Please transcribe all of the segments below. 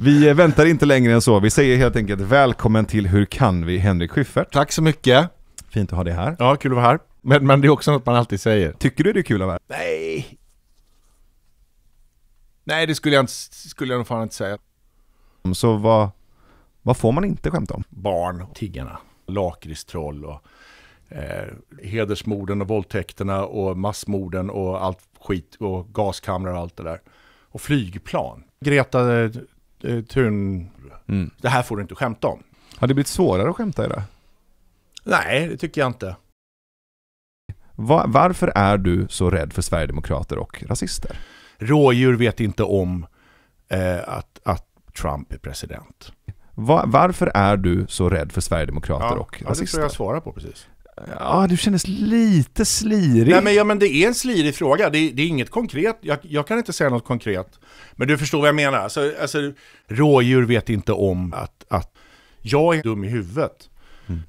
Vi väntar inte längre än så. Vi säger helt enkelt välkommen till Hur kan vi? Henrik Schyffert. Tack så mycket. Fint att ha dig här. Ja, kul att vara här. Men, men det är också något man alltid säger. Tycker du det är kul att vara här? Nej. Nej, det skulle jag, inte, skulle jag nog fan inte säga. Så vad, vad får man inte skämta om? Barn, tiggarna, lakritstroll och eh, hedersmorden och våldtäkterna och massmorden och allt skit och gaskamrar och allt det där. Och flygplan. Greta eh, Eh, turn... Mm. Det här får du inte skämta om. Har det blivit svårare att skämta i det? Nej, det tycker jag inte. varför är du så rädd för sverigedemokrater och rasister? Rådjur vet inte om eh, att, att Trump är president. varför är du så rädd för sverigedemokrater ja, och rasister? det tror jag svarar på precis. Ja, du kändes lite slirig. Nej, men, ja, men det är en slirig fråga. Det, det är inget konkret. Jag, jag, kan inte säga något konkret. Men du förstår vad jag menar. Alltså, alltså, rådjur vet inte om att, att jag är dum i huvudet. Mm.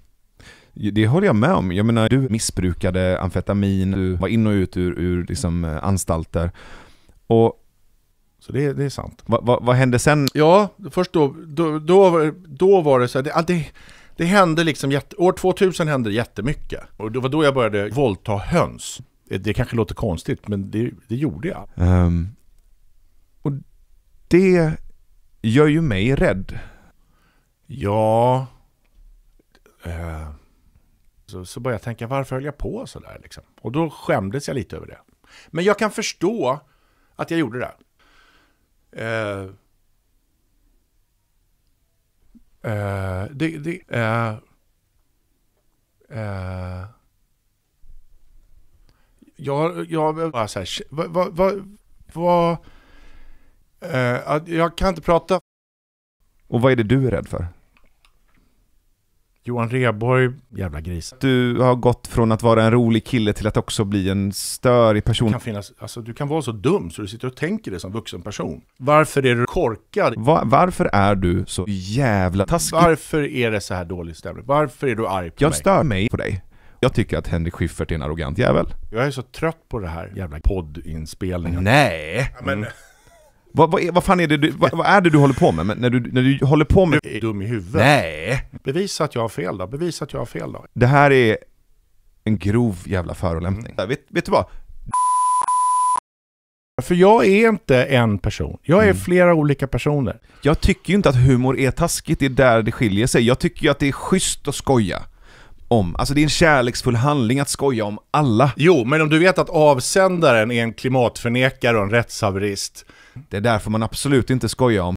Det håller jag med om. Jag menar, du missbrukade amfetamin, du var in och ut ur, ur liksom, anstalter. Och så det, det är sant. Va, va, vad hände sen? Ja, först då, då, då, då var det så här, det, det hände liksom, jätte, år 2000 hände jättemycket. Och det var då jag började våldta höns. Det kanske låter konstigt, men det, det gjorde jag. Um, och det gör ju mig rädd. Ja... Uh, så, så började jag tänka, varför höll jag på sådär liksom? Och då skämdes jag lite över det. Men jag kan förstå att jag gjorde det. Uh, Uh, det, det, är... Uh, jag, jag bara så här, vad, vad, vad, vad uh, jag kan inte prata. Och vad är det du är rädd för? Johan Reborg, jävla gris. Du har gått från att vara en rolig kille till att också bli en störig person. Du kan, finnas, alltså, du kan vara så dum så du sitter och tänker det som vuxen person. Varför är du korkad? Va, varför är du så jävla taskig? Varför är det så här dålig stämning? Varför är du arg på Jag mig? Jag stör mig på dig. Jag tycker att Henrik Schyffert är en arrogant jävel. Jag är så trött på det här jävla poddinspelningen. Nej! Ja, men... Mm. Vad, vad, vad fan är det du, vad, vad, är det du håller på med? Men när, du, när du håller på med... Du är dum i huvudet. Nej! Bevisa att jag har fel då, bevisa att jag har fel då. Det här är en grov jävla förolämpning. Mm. Vet, vet du vad? För jag är inte en person, jag är mm. flera olika personer. Jag tycker ju inte att humor är taskigt, det är där det skiljer sig. Jag tycker ju att det är schysst att skoja om. Alltså det är en kärleksfull handling att skoja om alla. Jo, men om du vet att avsändaren är en klimatförnekare och en rättshaverist. Det där får man absolut inte skoja om.